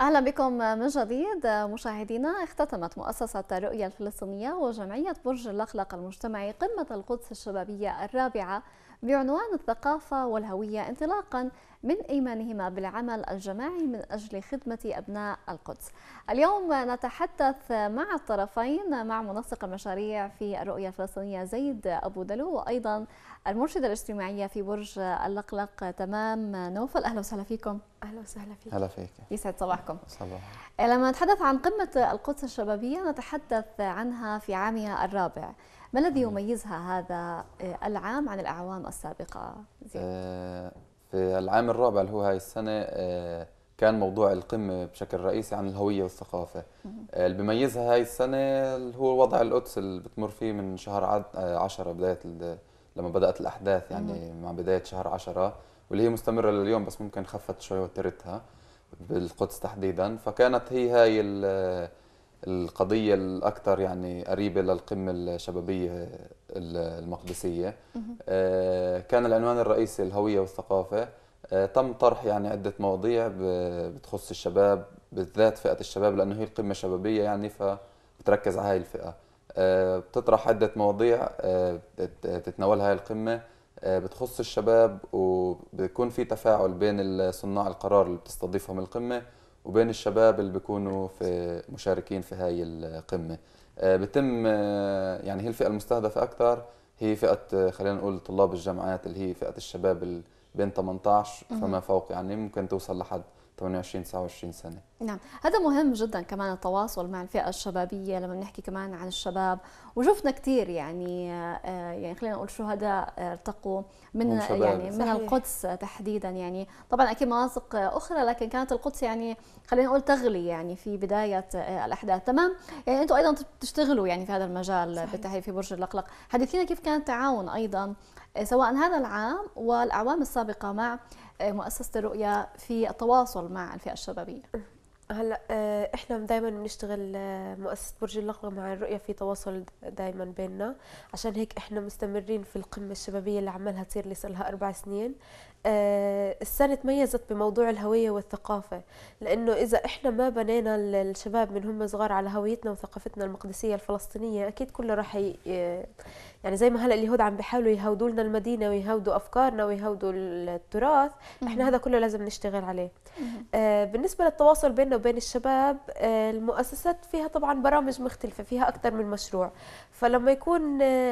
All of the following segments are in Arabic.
اهلا بكم من جديد مشاهدينا اختتمت مؤسسه الرؤيه الفلسطينيه وجمعيه برج اللقلق المجتمعي قمه القدس الشبابيه الرابعه بعنوان الثقافه والهويه انطلاقا من إيمانهما بالعمل الجماعي من أجل خدمة أبناء القدس اليوم نتحدث مع الطرفين مع منسق المشاريع في الرؤية الفلسطينية زيد أبو دلو وأيضا المرشدة الاجتماعية في برج اللقلق تمام نوفل أهلا وسهلا فيكم أهلا وسهلا فيك أهلا فيك يسعد صباحكم صباح لما نتحدث عن قمة القدس الشبابية نتحدث عنها في عامها الرابع ما الذي يميزها هذا العام عن الأعوام السابقة زيد؟ أه في العام الرابع اللي هو هاي السنة آه، كان موضوع القمة بشكل رئيسي عن الهوية والثقافة آه، اللي بميزها هاي السنة اللي هو وضع القدس اللي بتمر فيه من شهر آه، عشرة بداية لما بدأت الأحداث يعني مع بداية شهر عشرة واللي هي مستمرة لليوم بس ممكن خفت شوي وترتها بالقدس تحديدا فكانت هي هاي القضية الأكثر يعني قريبة للقمة الشبابية المقدسيه آه، كان العنوان الرئيسي الهويه والثقافه آه، تم طرح يعني عده مواضيع بتخص الشباب بالذات فئه الشباب لانه هي القمه الشبابيه يعني فبتركز على هاي الفئه آه، بتطرح عده مواضيع بتتناولها هاي القمه بتخص الشباب وبيكون في تفاعل بين صناع القرار اللي بتستضيفهم القمه وبين الشباب اللي بيكونوا في مشاركين في هاي القمه آه، بتم آه، يعني هي الفئه المستهدفه اكثر هي فئه آه، خلينا نقول طلاب الجامعات اللي هي فئه الشباب اللي بين 18 فما فوق يعني ممكن توصل لحد 28 29 سنه نعم هذا مهم جدا كمان التواصل مع الفئه الشبابيه لما بنحكي كمان عن الشباب وشفنا كثير يعني آه، يعني خلينا نقول شهداء ارتقوا من, يعني من يعني صحيح. من القدس تحديدا يعني طبعا اكيد مناطق اخرى لكن كانت القدس يعني خلينا نقول تغلي يعني في بدايه آه، الاحداث تمام يعني انتم ايضا بتشتغلوا يعني في هذا المجال بالتحديد في برج الاقلق حدثينا كيف كان التعاون ايضا سواء هذا العام والاعوام السابقه مع آه، مؤسسه الرؤيه في التواصل مع الفئه الشبابيه هلا آه، احنا دائما بنشتغل آه، مؤسسه برج اللقمه مع الرؤيه في تواصل دائما بيننا عشان هيك احنا مستمرين في القمه الشبابيه اللي عملها تصير لها اربع سنين آه، السنة تميزت بموضوع الهوية والثقافة لأنه إذا إحنا ما بنينا الشباب من هم صغار على هويتنا وثقافتنا المقدسية الفلسطينية أكيد كله راح ي... يعني زي ما هلأ اليهود عم بيحاولوا يهودوا لنا المدينة ويهودوا أفكارنا ويهودوا التراث إحنا هذا كله لازم نشتغل عليه آه، بالنسبة للتواصل بيننا وبين الشباب آه، المؤسسات فيها طبعا برامج مختلفة فيها أكثر من مشروع فلما يكون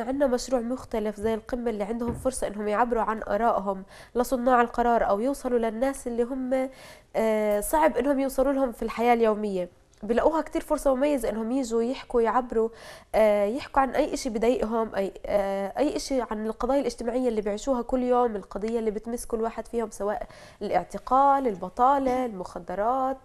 عندنا مشروع مختلف زي القمة اللي عندهم فرصة إنهم يعبروا عن آرائهم صناع القرار او يوصلوا للناس اللي هم آه، صعب انهم يوصلوا لهم في الحياه اليوميه بلاقوها كتير فرصة مميزة انهم يجوا يحكوا يعبروا آه، يحكوا عن اي اشي بضايقهم اي آه، اي اشي عن القضايا الاجتماعية اللي بيعيشوها كل يوم القضية اللي بتمس كل واحد فيهم سواء الاعتقال البطالة المخدرات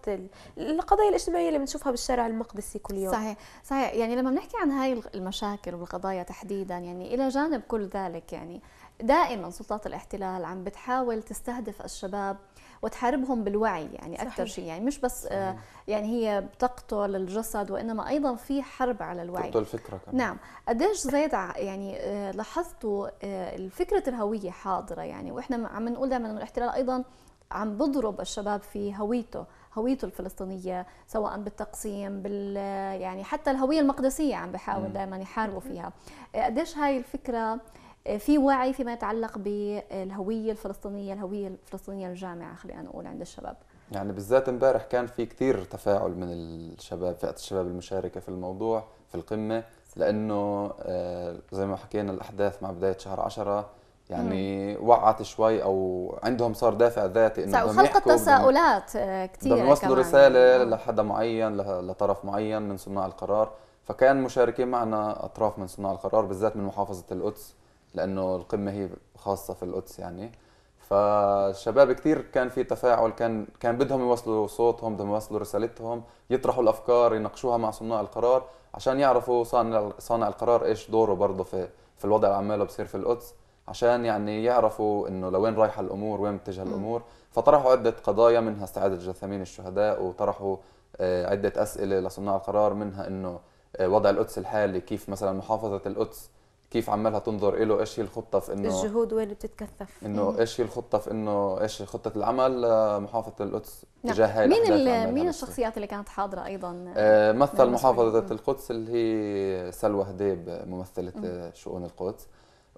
القضايا الاجتماعية اللي بنشوفها بالشارع المقدسي كل يوم صحيح صحيح يعني لما بنحكي عن هاي المشاكل والقضايا تحديدا يعني الى جانب كل ذلك يعني دائما سلطات الاحتلال عم بتحاول تستهدف الشباب وتحاربهم بالوعي يعني اكثر شيء يعني مش بس آه، صحيح. يعني هي بتقتل الجسد وانما ايضا في حرب على الوعي تقتل الفكره كمان نعم قديش زيد يعني آه، لاحظتوا آه، فكره الهويه حاضره يعني واحنا عم نقول دائما انه الاحتلال ايضا عم بضرب الشباب في هويته هويته الفلسطينيه سواء بالتقسيم بال يعني حتى الهويه المقدسيه عم بحاول دائما يحاربوا فيها قديش هاي الفكره آه، في وعي فيما يتعلق بالهويه الفلسطينيه الهويه الفلسطينيه الجامعه خلينا نقول عند الشباب يعني بالذات امبارح كان في كثير تفاعل من الشباب فئه الشباب المشاركه في الموضوع في القمه لانه آه، زي ما حكينا الاحداث مع بدايه شهر 10 يعني مم. وعت شوي او عندهم صار دافع ذاتي انه بدهم خلقت تساؤلات آه، كثير بدهم يوصلوا رساله لحدا معين لطرف معين من صناع القرار فكان مشاركين معنا اطراف من صناع القرار بالذات من محافظه القدس لانه القمه هي خاصه في القدس يعني فالشباب كثير كان في تفاعل كان كان بدهم يوصلوا صوتهم بدهم يوصلوا رسالتهم يطرحوا الافكار يناقشوها مع صناع القرار عشان يعرفوا صانع صانع القرار ايش دوره برضه في في الوضع اللي عماله بصير في القدس عشان يعني يعرفوا انه لوين رايحه الامور وين بتجه الامور فطرحوا عده قضايا منها استعاده جثامين الشهداء وطرحوا آه، عده اسئله لصناع القرار منها انه آه، وضع القدس الحالي كيف مثلا محافظه القدس كيف عمالها تنظر له ايش هي الخطه في انه الجهود وين بتتكثف انه إيه. ايش هي الخطه في انه ايش خطه العمل آه، محافظه القدس نعم. تجاه هاي مين مين الشخصيات اللي كانت حاضره ايضا آه، مثل محافظه مم. القدس اللي هي سلوى هديب آه، ممثله مم. شؤون القدس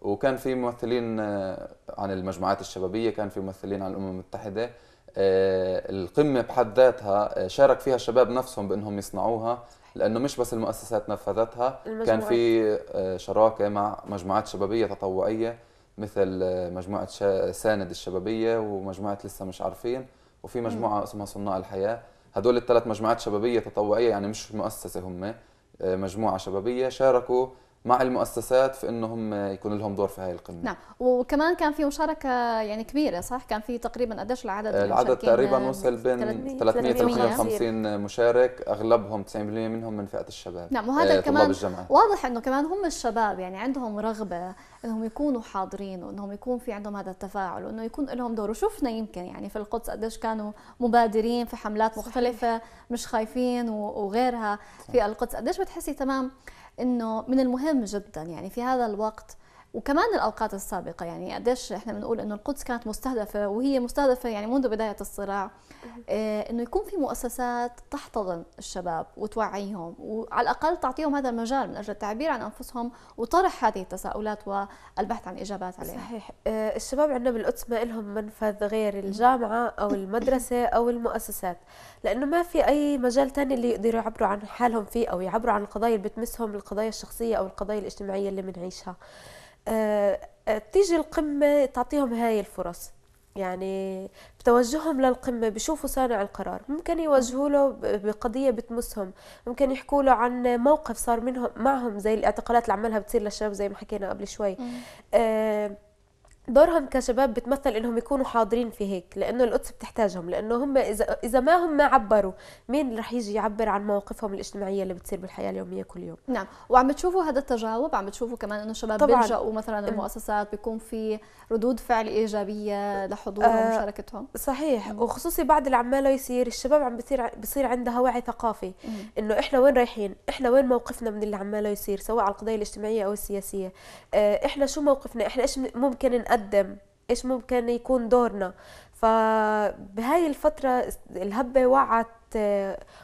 وكان في ممثلين عن المجموعات الشبابيه كان في ممثلين عن الامم المتحده آه، القمه بحد ذاتها آه، شارك فيها الشباب نفسهم بانهم يصنعوها لانه مش بس المؤسسات نفذتها المجموعة. كان في آه، شراكه مع مجموعات شبابيه تطوعيه مثل مجموعه ساند الشبابيه ومجموعه لسه مش عارفين وفي مجموعه اسمها صناع الحياه هدول الثلاث مجموعات شبابيه تطوعيه يعني مش مؤسسه هم مجموعه شبابيه شاركوا مع المؤسسات في انهم يكون لهم دور في هاي القمه نعم وكمان كان في مشاركه يعني كبيره صح كان في تقريبا قديش العدد العدد تقريبا وصل بين 300 350 مشارك اغلبهم 90% منهم من فئه الشباب نعم وهذا آه كمان الجامعة. واضح انه كمان هم الشباب يعني عندهم رغبه انهم يكونوا حاضرين وانهم يكون في عندهم هذا التفاعل وانه يكون لهم دور وشفنا يمكن يعني في القدس قديش كانوا مبادرين في حملات مختلفه صحيح. مش خايفين وغيرها في القدس قديش بتحسي تمام انه من المهم جدا يعني في هذا الوقت وكمان الاوقات السابقه يعني قديش احنا بنقول انه القدس كانت مستهدفه وهي مستهدفه يعني منذ بدايه الصراع آه، انه يكون في مؤسسات تحتضن الشباب وتوعيهم وعلى الاقل تعطيهم هذا المجال من اجل التعبير عن انفسهم وطرح هذه التساؤلات والبحث عن اجابات عليها صحيح آه، الشباب عندنا بالقدس ما لهم منفذ غير الجامعه او المدرسه او المؤسسات لانه ما في اي مجال ثاني اللي يقدروا يعبروا عن حالهم فيه او يعبروا عن القضايا اللي بتمسهم القضايا الشخصيه او القضايا الاجتماعيه اللي بنعيشها آه، آه، تيجي القمة تعطيهم هاي الفرص يعني بتوجههم للقمة بشوفوا صانع القرار ممكن يوجهوا له بقضية بتمسهم ممكن يحكوا له عن موقف صار منهم معهم زي الاعتقالات اللي عملها بتصير للشباب زي ما حكينا قبل شوي آه دورهم كشباب بتمثل انهم يكونوا حاضرين في هيك لانه القدس بتحتاجهم لانه هم اذا اذا ما هم ما عبروا مين رح يجي يعبر عن مواقفهم الاجتماعيه اللي بتصير بالحياه اليوميه كل يوم نعم وعم تشوفوا هذا التجاوب عم تشوفوا كمان انه الشباب طبعاً. بيلجأوا مثلا المؤسسات بيكون في ردود فعل ايجابيه لحضورهم آه ومشاركتهم صحيح مم. وخصوصي بعد اللي عماله يصير الشباب عم بصير بصير عندها وعي ثقافي انه احنا وين رايحين احنا وين موقفنا من اللي عماله يصير سواء على القضايا الاجتماعيه او السياسيه آه احنا شو موقفنا احنا ايش ممكن نقدم ايش ممكن يكون دورنا فبهاي الفترة الهبة وعت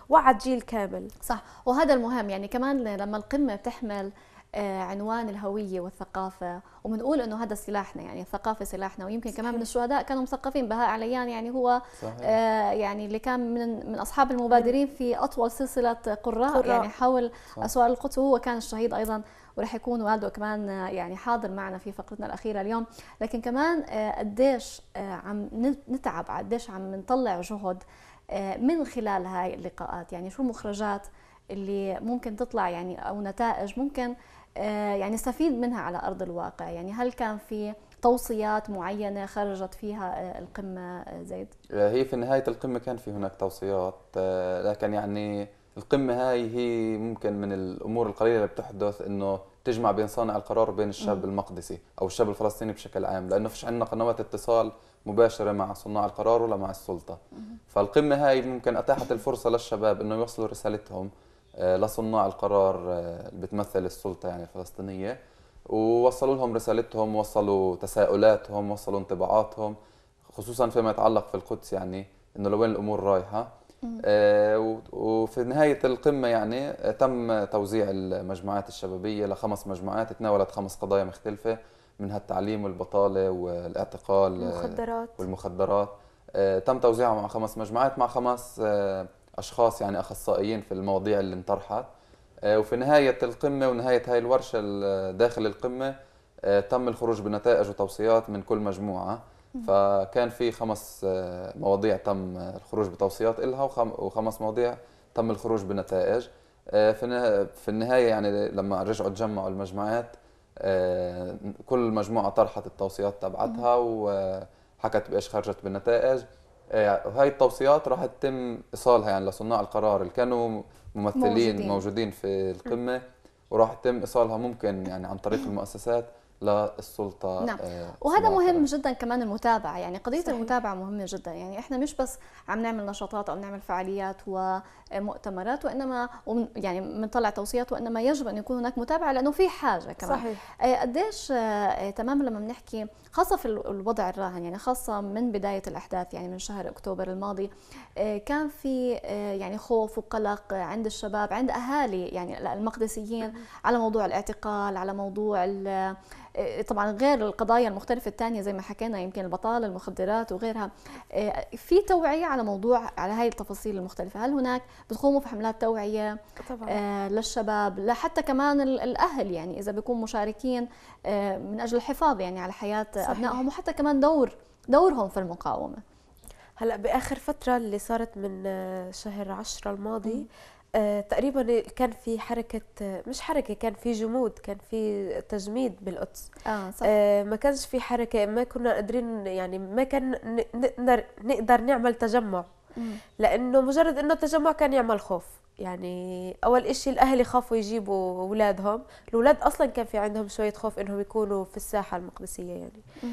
وعد جيل كامل صح وهذا المهم يعني كمان لما القمة بتحمل آه، عنوان الهوية والثقافة وبنقول انه هذا سلاحنا يعني الثقافة سلاحنا ويمكن صحيح. كمان من الشهداء كانوا مثقفين بهاء عليان يعني هو صحيح. آه يعني اللي كان من من اصحاب المبادرين في اطول سلسلة قراء, قراء. يعني حول اسوار القدس وهو كان الشهيد ايضا وراح يكون والده كمان آه، يعني حاضر معنا في فقرتنا الاخيره اليوم لكن كمان آه، قديش آه، عم نتعب قديش عم نطلع جهد من خلال هاي اللقاءات يعني شو المخرجات اللي ممكن تطلع يعني او نتائج ممكن يعني نستفيد منها على ارض الواقع يعني هل كان في توصيات معينة خرجت فيها القمة زيد؟ هي في نهاية القمة كان في هناك توصيات لكن يعني القمه هاي هي ممكن من الامور القليله اللي بتحدث انه تجمع بين صانع القرار وبين الشاب المقدسي او الشاب الفلسطيني بشكل عام لانه فيش عندنا قنوات اتصال مباشره مع صناع القرار ولا مع السلطه فالقمه هاي ممكن اتاحت الفرصه للشباب انه يوصلوا رسالتهم آه، لصناع القرار آه، اللي بتمثل السلطه يعني الفلسطينيه ووصلوا لهم رسالتهم وصلوا تساؤلاتهم وصلوا انطباعاتهم خصوصا فيما يتعلق في القدس يعني انه لوين الامور رايحه آه، وفي نهاية القمة يعني آه، تم توزيع المجموعات الشبابية لخمس مجموعات تناولت خمس قضايا مختلفة منها التعليم والبطالة والاعتقال آه، والمخدرات والمخدرات تم توزيعها مع خمس مجموعات مع خمس أشخاص يعني أخصائيين في المواضيع اللي انطرحت وفي نهاية القمة ونهاية هاي الورشة داخل القمة تم الخروج بنتائج وتوصيات من كل مجموعة فكان في خمس آه، مواضيع تم الخروج بتوصيات إلها وخمس مواضيع تم الخروج بنتائج آه، في النهاية يعني لما رجعوا تجمعوا المجموعات آه، كل مجموعة طرحت التوصيات تبعتها وحكت بإيش خرجت بالنتائج وهي التوصيات راح تتم إيصالها يعني لصناع القرار اللي كانوا ممثلين موجودين, موجودين في القمة وراح يتم إيصالها ممكن يعني عن طريق المؤسسات للسلطه نعم آه وهذا مهم جدا كمان المتابعه يعني قضيه صحيح. المتابعه مهمه جدا يعني احنا مش بس عم نعمل نشاطات او نعمل فعاليات ومؤتمرات وانما يعني بنطلع توصيات وانما يجب ان يكون هناك متابعه لانه في حاجه كمان صحيح آه قديش آه تمام لما بنحكي خاصه في الوضع الراهن يعني خاصه من بدايه الاحداث يعني من شهر اكتوبر الماضي آه، كان في آه، يعني خوف وقلق عند الشباب عند اهالي يعني المقدسيين على موضوع الاعتقال على موضوع آه، طبعا غير القضايا المختلفة الثانية زي ما حكينا يمكن البطالة المخدرات وغيرها آه، في توعية على موضوع على هاي التفاصيل المختلفة هل هناك بتقوموا في حملات توعية طبعا. آه، للشباب لحتى كمان الأهل يعني إذا بيكونوا مشاركين من أجل الحفاظ يعني على حياة صحيح. أبنائهم وحتى كمان دور دورهم في المقاومة هلا باخر فتره اللي صارت من شهر عشرة الماضي م. آه، تقريبا كان في حركة آه، مش حركة كان في جمود كان في تجميد بالقدس آه صح. آه ما كانش في حركة ما كنا قادرين يعني ما كان نقدر نقدر نعمل تجمع م. لأنه مجرد إنه التجمع كان يعمل خوف يعني أول إشي الأهل يخافوا يجيبوا أولادهم الأولاد أصلا كان في عندهم شوية خوف إنهم يكونوا في الساحة المقدسية يعني م.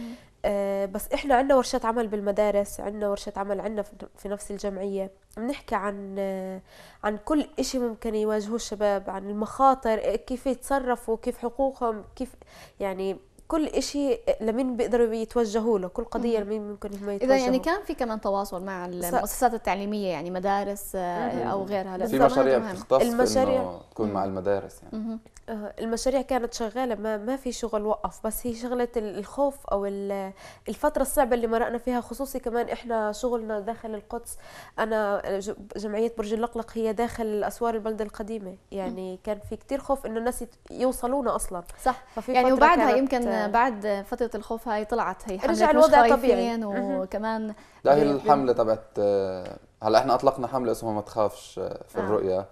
آه، بس احنا عندنا ورشات عمل بالمدارس عندنا ورشات عمل عندنا في نفس الجمعيه بنحكي عن آه، عن كل إشي ممكن يواجهوه الشباب عن المخاطر كيف يتصرفوا كيف حقوقهم كيف يعني كل شيء لمين بيقدروا يتوجهوا له كل قضية لمين ممكن هم يتوجهوا إذا يعني كان في كمان تواصل مع المؤسسات التعليمية يعني مدارس آه، أو غيرها في مشاريع بتختص المشاريع تكون مع المدارس يعني آه، المشاريع كانت شغالة ما, ما في شغل وقف بس هي شغلة الخوف أو الفترة الصعبة اللي مرقنا فيها خصوصي كمان إحنا شغلنا داخل القدس أنا جمعية برج اللقلق هي داخل أسوار البلدة القديمة يعني كان في كتير خوف إنه الناس يوصلونا أصلا صح يعني وبعدها يمكن آه، بعد فتره الخوف هاي طلعت هي حمله رجع الوضع طبيعي وكمان لا هي الحمله تبعت آه، هلا احنا اطلقنا حمله اسمها ما تخافش آه، في آه. الرؤيه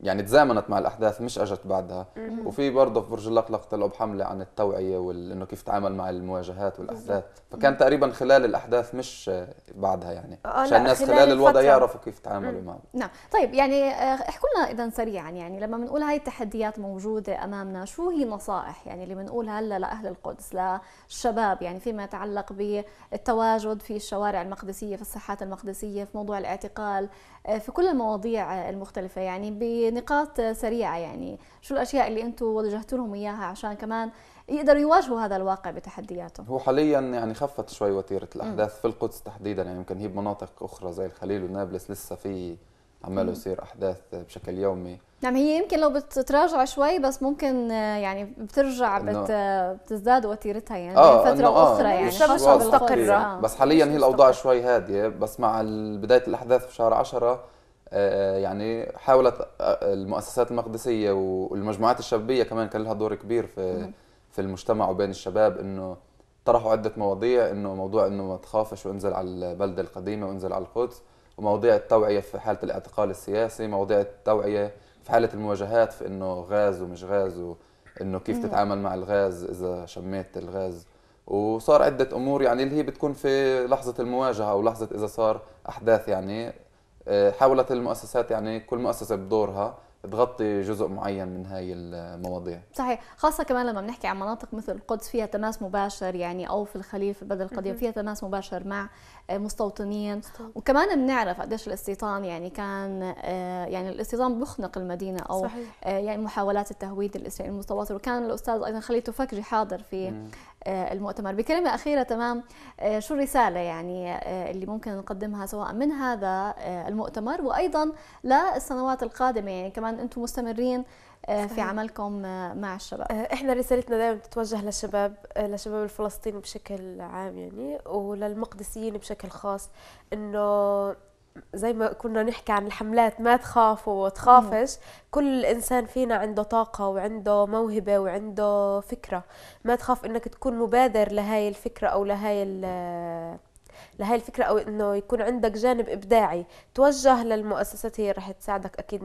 يعني تزامنت مع الاحداث مش اجت بعدها وفي برضه في برج اللقلق طلعوا بحمله عن التوعيه وانه كيف تعامل مع المواجهات والاحداث فكان تقريبا خلال الاحداث مش بعدها يعني آه، عشان الناس خلال, خلال الوضع يعرفوا كيف يتعاملوا معه نعم طيب يعني آه، احكوا لنا اذا سريعا يعني لما بنقول هاي التحديات موجوده امامنا شو هي النصائح يعني اللي بنقولها هلا لاهل القدس للشباب يعني فيما يتعلق بالتواجد في الشوارع المقدسيه في الساحات المقدسيه في موضوع الاعتقال آه، في كل المواضيع المختلفه يعني بنقاط سريعه يعني شو الاشياء اللي انتم وجهتوا لهم اياها عشان كمان يقدروا يواجهوا هذا الواقع بتحدياته هو حاليا يعني خفت شوي وتيره الاحداث م. في القدس تحديدا يعني يمكن هي بمناطق اخرى زي الخليل ونابلس لسه في عماله يصير احداث بشكل يومي نعم هي يمكن لو بتتراجع شوي بس ممكن آه، يعني بترجع بت آه، بتزداد وتيرتها يعني آه فتره آه يعني اخرى يعني مش مستقره آه. بس حاليا هي الاوضاع شوي هاديه بس مع بدايه الاحداث في شهر 10 آه، يعني حاولت آه، المؤسسات المقدسيه والمجموعات الشبابيه كمان كان لها دور كبير في في المجتمع وبين الشباب انه طرحوا عده مواضيع انه موضوع انه ما تخافش وانزل على البلده القديمه وانزل على القدس ومواضيع التوعيه في حاله الاعتقال السياسي مواضيع التوعيه في حاله المواجهات في انه غاز ومش غاز وانه كيف تتعامل مع الغاز اذا شميت الغاز وصار عده امور يعني اللي هي بتكون في لحظه المواجهه او لحظه اذا صار احداث يعني آه، حاولت المؤسسات يعني كل مؤسسه بدورها تغطي جزء معين من هاي المواضيع صحيح خاصة كمان لما بنحكي عن مناطق مثل القدس فيها تماس مباشر يعني أو في الخليل في البلد القديم فيها تماس مباشر مع آه، مستوطنين وكمان بنعرف قديش الاستيطان يعني كان آه، يعني الاستيطان بخنق المدينة أو صحيح. يعني محاولات التهويد الإسرائيلي المتواصل وكان الأستاذ أيضا خليل تفكري حاضر في آه، المؤتمر بكلمة أخيرة تمام آه، شو الرسالة يعني آه، اللي ممكن نقدمها سواء من هذا المؤتمر وأيضا للسنوات القادمة يعني كمان أنتم مستمرين في عملكم مع الشباب احنا رسالتنا دائما بتتوجه للشباب للشباب الفلسطيني بشكل عام يعني وللمقدسيين بشكل خاص انه زي ما كنا نحكي عن الحملات ما تخاف وتخافش كل انسان فينا عنده طاقه وعنده موهبه وعنده فكره ما تخاف انك تكون مبادر لهاي الفكره او لهاي لهي الفكرة أو إنه يكون عندك جانب إبداعي توجه للمؤسسات هي رح تساعدك أكيد 100%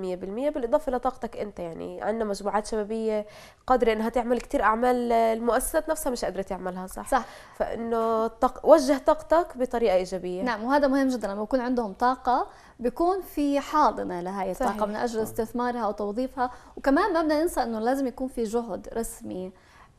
بالإضافة لطاقتك أنت يعني عندنا مجموعات شبابية قادرة إنها تعمل كتير أعمال المؤسسات نفسها مش قادرة تعملها صح؟ صح فإنه طاق... وجه طاقتك بطريقة إيجابية نعم وهذا مهم جدا لما يكون عندهم طاقة بيكون في حاضنه لهي الطاقه من اجل استثمارها وتوظيفها وكمان ما بدنا ننسى انه لازم يكون في جهد رسمي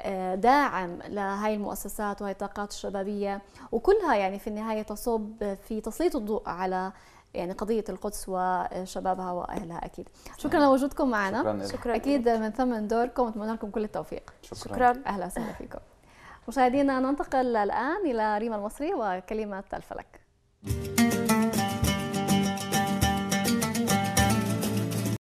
آه، داعم لهذه المؤسسات وهي الطاقات الشبابية وكلها يعني في النهاية تصب في تسليط الضوء على يعني قضية القدس وشبابها وأهلها أكيد شكرا لوجودكم معنا شكرا, شكرا أكيد من ثمن دوركم أتمنى لكم كل التوفيق شكرا, شكرا. أهلا وسهلا فيكم مشاهدينا ننتقل الآن إلى ريما المصري وكلمة الفلك